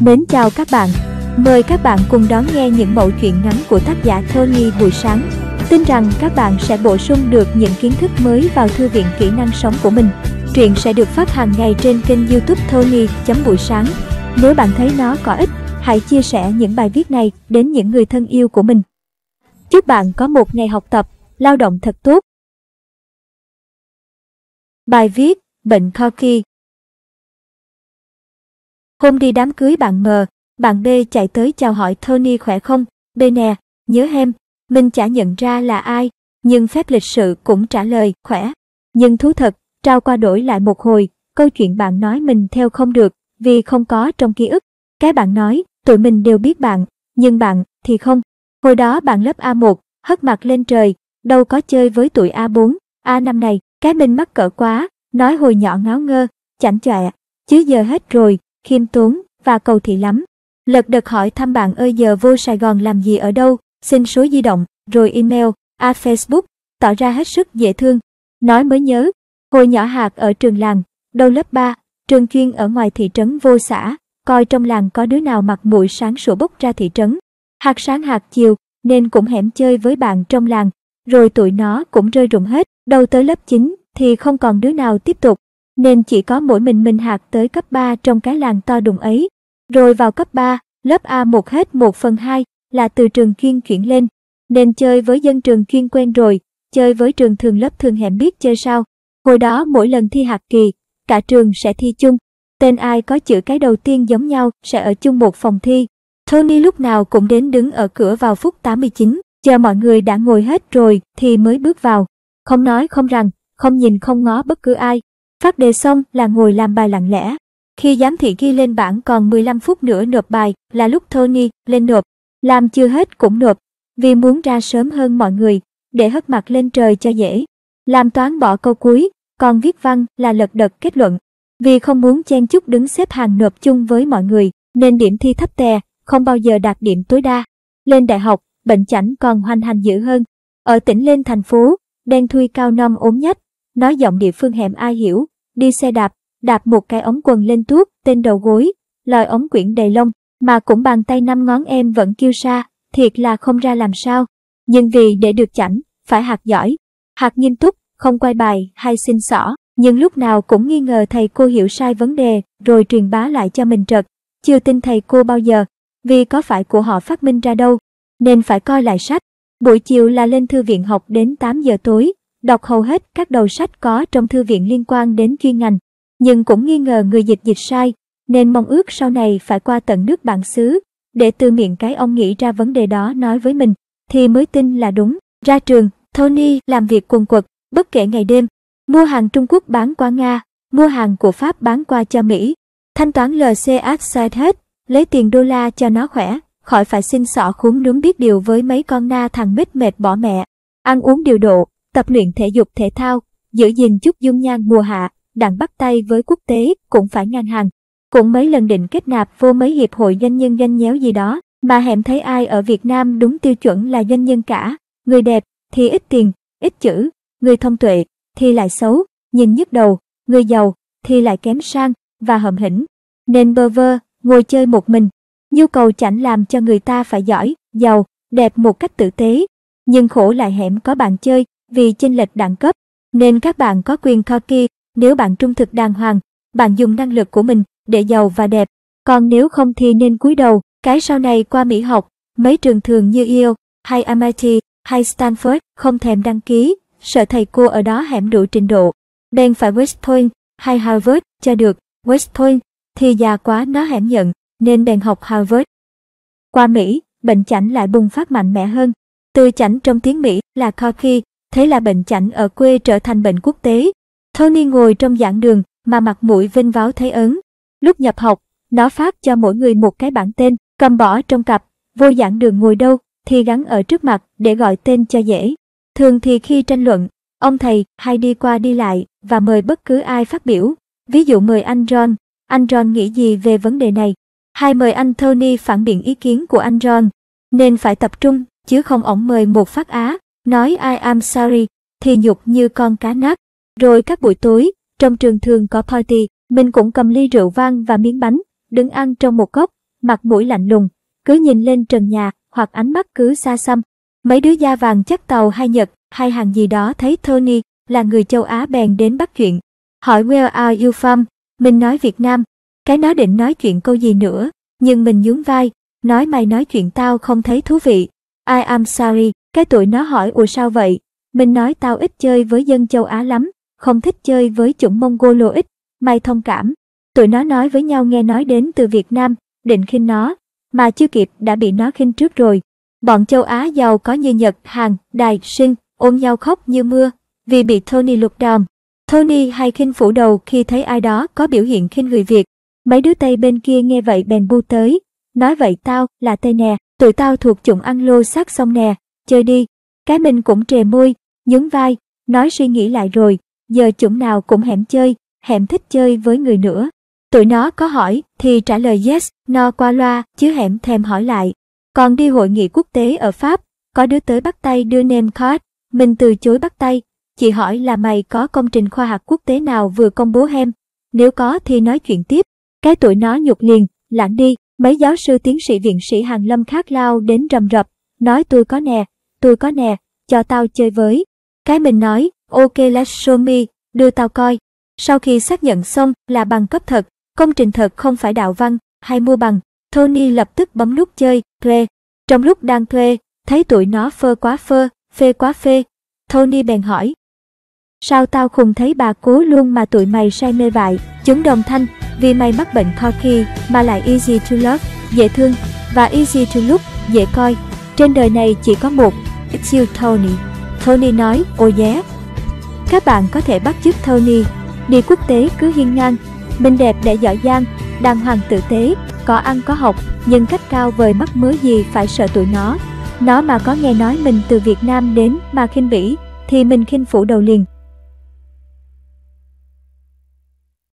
Mến chào các bạn, mời các bạn cùng đón nghe những mẫu chuyện ngắn của tác giả Tony buổi sáng. Tin rằng các bạn sẽ bổ sung được những kiến thức mới vào thư viện kỹ năng sống của mình. Truyện sẽ được phát hàng ngày trên kênh youtube Tony buổi sáng. Nếu bạn thấy nó có ích, hãy chia sẻ những bài viết này đến những người thân yêu của mình. Chúc bạn có một ngày học tập, lao động thật tốt. Bài viết Bệnh Corky Hôm đi đám cưới bạn M, bạn B chạy tới chào hỏi Tony khỏe không? B nè, nhớ em, mình chả nhận ra là ai, nhưng phép lịch sự cũng trả lời khỏe. Nhưng thú thật, trao qua đổi lại một hồi, câu chuyện bạn nói mình theo không được, vì không có trong ký ức. Cái bạn nói, tụi mình đều biết bạn, nhưng bạn thì không. Hồi đó bạn lớp A1, hất mặt lên trời, đâu có chơi với tuổi A4, a năm này, cái mình mắc cỡ quá, nói hồi nhỏ ngáo ngơ, chảnh chọe, chứ giờ hết rồi, khiêm tốn và cầu thị lắm. Lật đật hỏi thăm bạn ơi giờ vô Sài Gòn làm gì ở đâu, xin số di động, rồi email, a à, Facebook, tỏ ra hết sức dễ thương. Nói mới nhớ, hồi nhỏ hạt ở trường làng, đầu lớp 3, trường chuyên ở ngoài thị trấn vô xã, coi trong làng có đứa nào mặt mũi sáng sủa bốc ra thị trấn. Hạt sáng hạt chiều, nên cũng hẻm chơi với bạn trong làng, rồi tụi nó cũng rơi rụng hết, đầu tới lớp 9 thì không còn đứa nào tiếp tục nên chỉ có mỗi mình Minh Hạc tới cấp 3 trong cái làng to đùng ấy. Rồi vào cấp 3, lớp A1 hết 1 phần 2 là từ trường chuyên chuyển lên, nên chơi với dân trường chuyên quen rồi, chơi với trường thường lớp thường hẻm biết chơi sao. Hồi đó mỗi lần thi hạt kỳ, cả trường sẽ thi chung, tên ai có chữ cái đầu tiên giống nhau sẽ ở chung một phòng thi. Tony lúc nào cũng đến đứng ở cửa vào phút 89, chờ mọi người đã ngồi hết rồi thì mới bước vào. Không nói không rằng, không nhìn không ngó bất cứ ai, Phát đề xong là ngồi làm bài lặng lẽ. Khi giám thị ghi lên bảng còn 15 phút nữa nộp bài là lúc Tony lên nộp. Làm chưa hết cũng nộp, vì muốn ra sớm hơn mọi người, để hất mặt lên trời cho dễ. Làm toán bỏ câu cuối, còn viết văn là lật đật kết luận. Vì không muốn chen chúc đứng xếp hàng nộp chung với mọi người, nên điểm thi thấp tè, không bao giờ đạt điểm tối đa. Lên đại học, bệnh chảnh còn hoành hành dữ hơn. Ở tỉnh lên thành phố, đen thui cao non ốm nhách, nói giọng địa phương hẻm ai hiểu, đi xe đạp, đạp một cái ống quần lên tuốt, tên đầu gối, lòi ống quyển đầy lông, mà cũng bàn tay năm ngón em vẫn kêu xa thiệt là không ra làm sao. Nhưng vì để được chảnh, phải hạt giỏi, hạt nghiêm túc, không quay bài hay xin xỏ, nhưng lúc nào cũng nghi ngờ thầy cô hiểu sai vấn đề, rồi truyền bá lại cho mình trật. Chưa tin thầy cô bao giờ, vì có phải của họ phát minh ra đâu, nên phải coi lại sách. Buổi chiều là lên thư viện học đến 8 giờ tối, đọc hầu hết các đầu sách có trong thư viện liên quan đến chuyên ngành, nhưng cũng nghi ngờ người dịch dịch sai, nên mong ước sau này phải qua tận nước bạn xứ, để từ miệng cái ông nghĩ ra vấn đề đó nói với mình, thì mới tin là đúng. Ra trường, Tony làm việc quần quật, bất kể ngày đêm, mua hàng Trung Quốc bán qua Nga, mua hàng của Pháp bán qua cho Mỹ, thanh toán LCF side hết, lấy tiền đô la cho nó khỏe, khỏi phải xin sọ khốn đúng biết điều với mấy con na thằng mít mệt bỏ mẹ. Ăn uống điều độ, tập luyện thể dục thể thao, giữ gìn chút dung nhan mùa hạ, đặng bắt tay với quốc tế cũng phải ngang hàng. Cũng mấy lần định kết nạp vô mấy hiệp hội doanh nhân doanh nhéo gì đó, mà hẻm thấy ai ở Việt Nam đúng tiêu chuẩn là doanh nhân cả. Người đẹp thì ít tiền, ít chữ, người thông tuệ thì lại xấu, nhìn nhức đầu, người giàu thì lại kém sang và hậm hĩnh. Nên bơ vơ, ngồi chơi một mình. Nhu cầu chẳng làm cho người ta phải giỏi, giàu, đẹp một cách tử tế. Nhưng khổ lại hẻm có bạn chơi, vì chênh lệch đẳng cấp, nên các bạn có quyền Koki, nếu bạn trung thực đàng hoàng, bạn dùng năng lực của mình để giàu và đẹp, còn nếu không thì nên cúi đầu, cái sau này qua Mỹ học, mấy trường thường như Yale, hay MIT, hay Stanford không thèm đăng ký, sợ thầy cô ở đó hẻm đủ trình độ, bèn phải West Point hay Harvard cho được, West Point thì già quá nó hẻm nhận, nên bèn học Harvard. Qua Mỹ, bệnh chảnh lại bùng phát mạnh mẽ hơn. Từ chảnh trong tiếng Mỹ là cocky, Thế là bệnh chảnh ở quê trở thành bệnh quốc tế. Tony ngồi trong giảng đường mà mặt mũi vinh váo thấy ấn. Lúc nhập học, nó phát cho mỗi người một cái bảng tên, cầm bỏ trong cặp, vô giảng đường ngồi đâu thì gắn ở trước mặt để gọi tên cho dễ. Thường thì khi tranh luận, ông thầy hay đi qua đi lại và mời bất cứ ai phát biểu. Ví dụ mời anh John, anh John nghĩ gì về vấn đề này? Hay mời anh Tony phản biện ý kiến của anh John, nên phải tập trung chứ không ổng mời một phát á nói I am sorry, thì nhục như con cá nát. Rồi các buổi tối, trong trường thường có party, mình cũng cầm ly rượu vang và miếng bánh, đứng ăn trong một góc, mặt mũi lạnh lùng, cứ nhìn lên trần nhà, hoặc ánh mắt cứ xa xăm. Mấy đứa da vàng chắc tàu hay Nhật, hay hàng gì đó thấy Tony là người châu Á bèn đến bắt chuyện. Hỏi where are you from? Mình nói Việt Nam. Cái nó định nói chuyện câu gì nữa, nhưng mình nhún vai, nói mày nói chuyện tao không thấy thú vị. I am sorry, cái tụi nó hỏi ủa sao vậy? Mình nói tao ít chơi với dân châu Á lắm, không thích chơi với chủng Mongolo ít, mày thông cảm. Tụi nó nói với nhau nghe nói đến từ Việt Nam, định khinh nó, mà chưa kịp đã bị nó khinh trước rồi. Bọn châu Á giàu có như Nhật, Hàn, Đài, Sinh, ôm nhau khóc như mưa, vì bị Tony lục đòn. Tony hay khinh phủ đầu khi thấy ai đó có biểu hiện khinh người Việt. Mấy đứa Tây bên kia nghe vậy bèn bu tới. Nói vậy tao là Tây nè, tụi tao thuộc chủng ăn lô Anglo-Saxon nè, chơi đi. Cái mình cũng trề môi, nhún vai, nói suy nghĩ lại rồi, giờ chủng nào cũng hẻm chơi, hẻm thích chơi với người nữa. Tụi nó có hỏi thì trả lời yes, no qua loa, chứ hẻm thèm hỏi lại. Còn đi hội nghị quốc tế ở Pháp, có đứa tới bắt tay đưa name card, mình từ chối bắt tay. Chị hỏi là mày có công trình khoa học quốc tế nào vừa công bố hem, nếu có thì nói chuyện tiếp. Cái tụi nó nhục liền, lãng đi, mấy giáo sư tiến sĩ viện sĩ hàng lâm khác lao đến rầm rập, nói tôi có nè, tôi có nè, cho tao chơi với. Cái mình nói, ok let's show me, đưa tao coi. Sau khi xác nhận xong là bằng cấp thật, công trình thật không phải đạo văn, hay mua bằng, Tony lập tức bấm nút chơi, thuê. Trong lúc đang thuê, thấy tụi nó phơ quá phơ, phê quá phê. Tony bèn hỏi. Sao tao khùng thấy bà cố luôn mà tụi mày say mê vậy? Chúng đồng thanh, vì mày mắc bệnh kho khi mà lại easy to love, dễ thương, và easy to look, dễ coi. Trên đời này chỉ có một, It's you Tony. Tony nói, oh yeah. Các bạn có thể bắt chước Tony. Đi quốc tế cứ hiên ngang, mình đẹp để giỏi giang, đàng hoàng tử tế, có ăn có học, nhưng cách cao vời mắc mớ gì phải sợ tụi nó. Nó mà có nghe nói mình từ Việt Nam đến mà khinh bỉ, thì mình khinh phủ đầu liền.